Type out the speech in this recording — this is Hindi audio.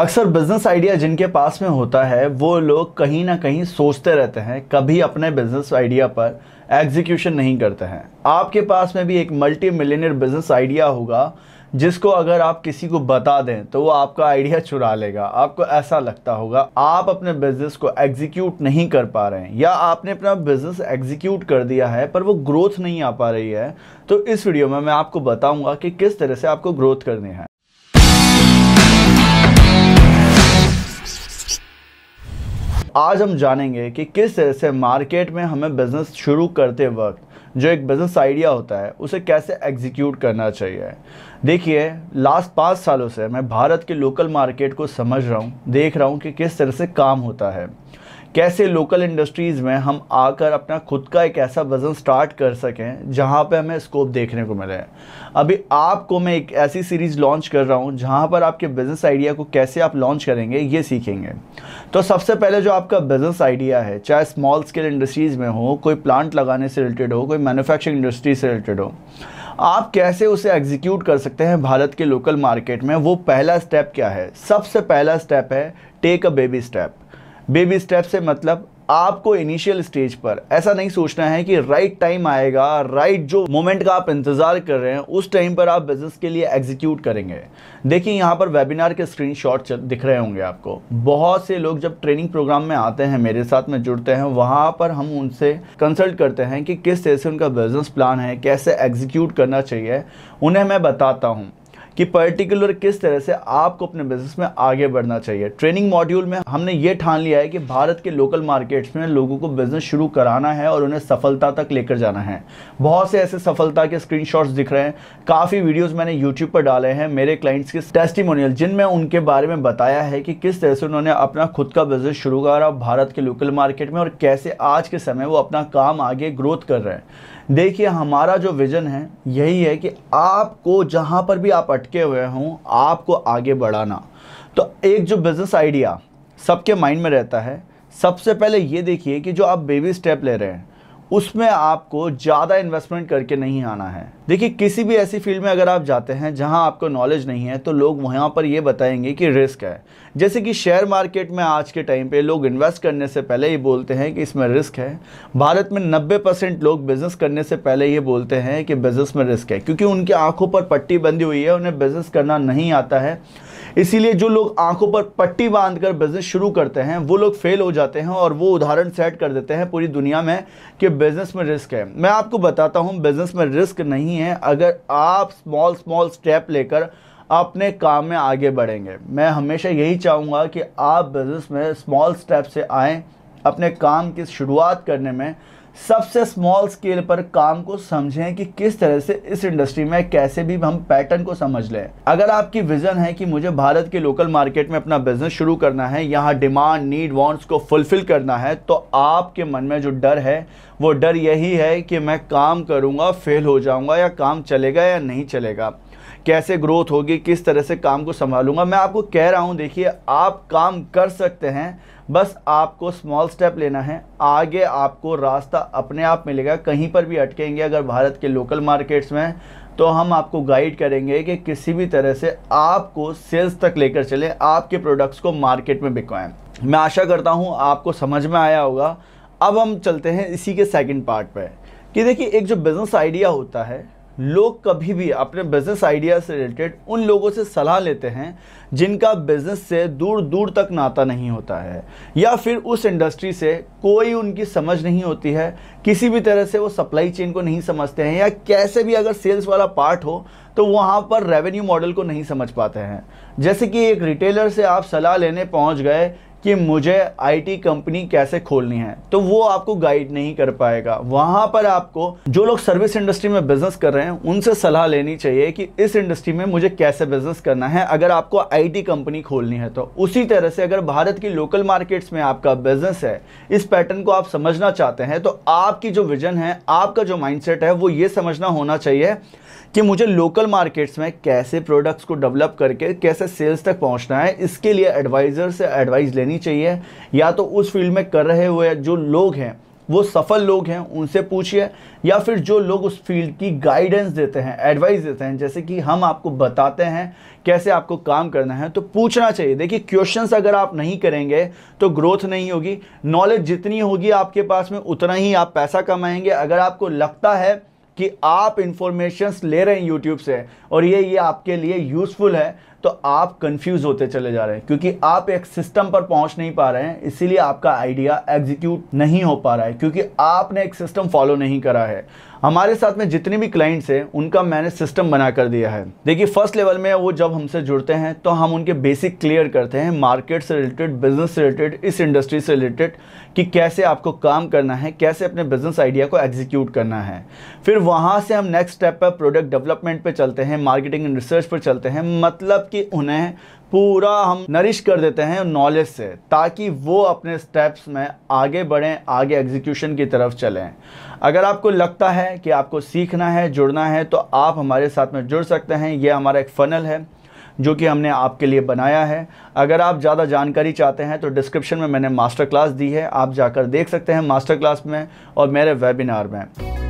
अक्सर बिजनेस आइडिया जिनके पास में होता है वो लोग कहीं ना कहीं सोचते रहते हैं कभी अपने बिजनेस आइडिया पर एग्जीक्यूशन नहीं करते हैं आपके पास में भी एक मल्टी मिलियनर बिजनेस आइडिया होगा जिसको अगर आप किसी को बता दें तो वो आपका आइडिया चुरा लेगा आपको ऐसा लगता होगा आप अपने बिजनेस को एग्जीक्यूट नहीं कर पा रहे हैं या आपने अपना बिजनेस एग्जीक्यूट कर दिया है पर वो ग्रोथ नहीं आ पा रही है तो इस वीडियो में मैं आपको बताऊंगा कि किस तरह से आपको ग्रोथ करनी है आज हम जानेंगे कि किस तरह से मार्केट में हमें बिज़नेस शुरू करते वक्त जो एक बिज़नेस आइडिया होता है उसे कैसे एग्जीक्यूट करना चाहिए देखिए लास्ट पाँच सालों से मैं भारत के लोकल मार्केट को समझ रहा हूँ देख रहा हूँ कि किस तरह से काम होता है कैसे लोकल इंडस्ट्रीज़ में हम आकर अपना खुद का एक ऐसा वज़न स्टार्ट कर सकें जहाँ पे हमें स्कोप देखने को मिले अभी आपको मैं एक ऐसी सीरीज़ लॉन्च कर रहा हूँ जहाँ पर आपके बिज़नेस आइडिया को कैसे आप लॉन्च करेंगे ये सीखेंगे तो सबसे पहले जो आपका बिज़नेस आइडिया है चाहे स्मॉल स्केल इंडस्ट्रीज़ में हो कोई प्लांट लगाने से रिलेटेड हो कोई मैन्युफैक्चरिंग इंडस्ट्री से रिलेटेड हो आप कैसे उसे एग्जीक्यूट कर सकते हैं भारत के लोकल मार्केट में वो पहला स्टेप क्या है सबसे पहला स्टेप है take a baby step baby step से मतलब आपको इनिशियल स्टेज पर ऐसा नहीं सोचना है कि राइट टाइम आएगा राइट जो मोमेंट का आप इंतज़ार कर रहे हैं उस टाइम पर आप बिज़नेस के लिए एग्जीक्यूट करेंगे देखिए यहाँ पर वेबिनार के स्क्रीन दिख रहे होंगे आपको बहुत से लोग जब ट्रेनिंग प्रोग्राम में आते हैं मेरे साथ में जुड़ते हैं वहाँ पर हम उनसे कंसल्ट करते हैं कि किस तरह से उनका बिज़नेस प्लान है कैसे एग्जीक्यूट करना चाहिए उन्हें मैं बताता हूँ कि पर्टिकुलर किस तरह से आपको अपने बिजनेस में आगे बढ़ना चाहिए ट्रेनिंग मॉड्यूल में हमने ये ठान लिया है कि भारत के लोकल मार्केट्स में लोगों को बिजनेस शुरू कराना है और उन्हें सफलता तक लेकर जाना है बहुत से ऐसे सफलता के स्क्रीन दिख रहे हैं काफ़ी वीडियोज मैंने यूट्यूब पर डाले हैं मेरे क्लाइंट्स के टेस्टिमोनियल जिनमें उनके बारे में बताया है कि किस तरह से उन्होंने अपना खुद का बिजनेस शुरू करा भारत के लोकल मार्केट में और कैसे आज के समय वो अपना काम आगे ग्रोथ कर रहे हैं देखिए हमारा जो विज़न है यही है कि आपको जहाँ पर भी आप अटके हुए हों आपको आगे बढ़ाना तो एक जो बिज़नेस आइडिया सबके माइंड में रहता है सबसे पहले ये देखिए कि जो आप बेबी स्टेप ले रहे हैं उसमें आपको ज़्यादा इन्वेस्टमेंट करके नहीं आना है देखिए किसी भी ऐसी फील्ड में अगर आप जाते हैं जहां आपको नॉलेज नहीं है तो लोग वहां पर ये बताएंगे कि रिस्क है जैसे कि शेयर मार्केट में आज के टाइम पे लोग इन्वेस्ट करने से पहले ही बोलते हैं कि इसमें रिस्क है भारत में 90 परसेंट लोग बिजनेस करने से पहले ये बोलते हैं कि बिजनेस में रिस्क है क्योंकि उनकी आंखों पर पट्टी बंधी हुई है उन्हें बिजनेस करना नहीं आता है इसीलिए जो लोग आंखों पर पट्टी बांधकर बिजनेस शुरू करते हैं वो लोग फेल हो जाते हैं और वो उदाहरण सेट कर देते हैं पूरी दुनिया में कि बिजनेस में रिस्क है मैं आपको बताता हूँ बिजनेस में रिस्क नहीं है अगर आप स्मॉल स्मॉल स्टेप लेकर अपने काम में आगे बढ़ेंगे मैं हमेशा यही चाहूँगा कि आप बिज़नेस में स्मॉल स्टेप से आएँ अपने काम की शुरुआत करने में सबसे स्मॉल स्केल पर काम को समझें कि किस तरह से इस इंडस्ट्री में कैसे भी हम पैटर्न को समझ लें अगर आपकी विजन है कि मुझे भारत के लोकल मार्केट में अपना बिजनेस शुरू करना है यहाँ डिमांड नीड वांट्स को फुलफिल करना है तो आपके मन में जो डर है वो डर यही है कि मैं काम करूँगा फेल हो जाऊँगा या काम चलेगा या नहीं चलेगा कैसे ग्रोथ होगी किस तरह से काम को संभालूंगा मैं आपको कह रहा हूँ देखिए आप काम कर सकते हैं बस आपको स्मॉल स्टेप लेना है आगे आपको रास्ता अपने आप मिलेगा कहीं पर भी अटकेंगे अगर भारत के लोकल मार्केट्स में तो हम आपको गाइड करेंगे कि किसी भी तरह से आपको सेल्स तक लेकर चले आपके प्रोडक्ट्स को मार्केट में बिकवाएं मैं आशा करता हूँ आपको समझ में आया होगा अब हम चलते हैं इसी के सेकंड पार्ट पर कि देखिए एक जो बिज़नेस आइडिया होता है लोग कभी भी अपने बिजनेस आइडिया से रिलेटेड उन लोगों से सलाह लेते हैं जिनका बिजनेस से दूर दूर तक नाता नहीं होता है या फिर उस इंडस्ट्री से कोई उनकी समझ नहीं होती है किसी भी तरह से वो सप्लाई चेन को नहीं समझते हैं या कैसे भी अगर सेल्स वाला पार्ट हो तो वहाँ पर रेवेन्यू मॉडल को नहीं समझ पाते हैं जैसे कि एक रिटेलर से आप सलाह लेने पहुँच गए कि मुझे आईटी कंपनी कैसे खोलनी है तो वो आपको गाइड नहीं कर पाएगा वहां पर आपको जो लोग सर्विस इंडस्ट्री में बिजनेस कर रहे हैं उनसे सलाह लेनी चाहिए कि इस इंडस्ट्री में मुझे कैसे बिजनेस करना है अगर आपको आईटी कंपनी खोलनी है तो उसी तरह से अगर भारत की लोकल मार्केट्स में आपका बिजनेस है इस पैटर्न को आप समझना चाहते हैं तो आपकी जो विजन है आपका जो माइंड है वो ये समझना होना चाहिए कि मुझे लोकल मार्केट्स में कैसे प्रोडक्ट्स को डेवलप करके कैसे सेल्स तक पहुंचना है इसके लिए एडवाइज़र से एडवाइस लेनी रहनी चाहिए या तो उस फील्ड में कर रहे हुए जो लोग हैं वो सफल लोग हैं उनसे पूछिए या फिर जो लोग उस फील्ड की गाइडेंस देते हैं एडवाइस देते हैं जैसे कि हम आपको बताते हैं कैसे आपको काम करना है तो पूछना चाहिए देखिए क्वेश्चंस अगर आप नहीं करेंगे तो ग्रोथ नहीं होगी नॉलेज जितनी होगी आपके पास में उतना ही आप पैसा कमाएंगे अगर आपको लगता है कि आप इंफॉर्मेशंस ले रहे हैं यूट्यूब से और ये ये आपके लिए यूज़फुल है तो आप कंफ्यूज होते चले जा रहे हैं क्योंकि आप एक सिस्टम पर पहुंच नहीं पा रहे हैं इसीलिए आपका आइडिया एग्जीक्यूट नहीं हो पा रहा है क्योंकि आपने एक सिस्टम फॉलो नहीं करा है हमारे साथ में जितने भी क्लाइंट्स हैं उनका मैंने सिस्टम बना कर दिया है देखिए फर्स्ट लेवल में वो जब हमसे जुड़ते हैं तो हम उनके बेसिक क्लियर करते हैं मार्केट से रिलेटेड बिजनेस से रिलेटेड इस इंडस्ट्री से रिलेटेड कि कैसे आपको काम करना है कैसे अपने बिजनेस आइडिया को एग्जीक्यूट करना है फिर वहाँ से हम नेक्स्ट स्टेप पर प्रोडक्ट डेवलपमेंट पर चलते हैं मार्केटिंग एंड रिसर्च पर चलते हैं मतलब कि उन्हें पूरा हम नरिश कर देते हैं नॉलेज से ताकि वो अपने स्टेप्स में आगे बढ़ें आगे एग्जीक्यूशन की तरफ चलें अगर आपको लगता है कि आपको सीखना है जुड़ना है तो आप हमारे साथ में जुड़ सकते हैं ये हमारा एक फ़नल है जो कि हमने आपके लिए बनाया है अगर आप ज़्यादा जानकारी चाहते हैं तो डिस्क्रिप्शन में मैंने मास्टर क्लास दी है आप जाकर देख सकते हैं मास्टर क्लास में और मेरे वेबिनार में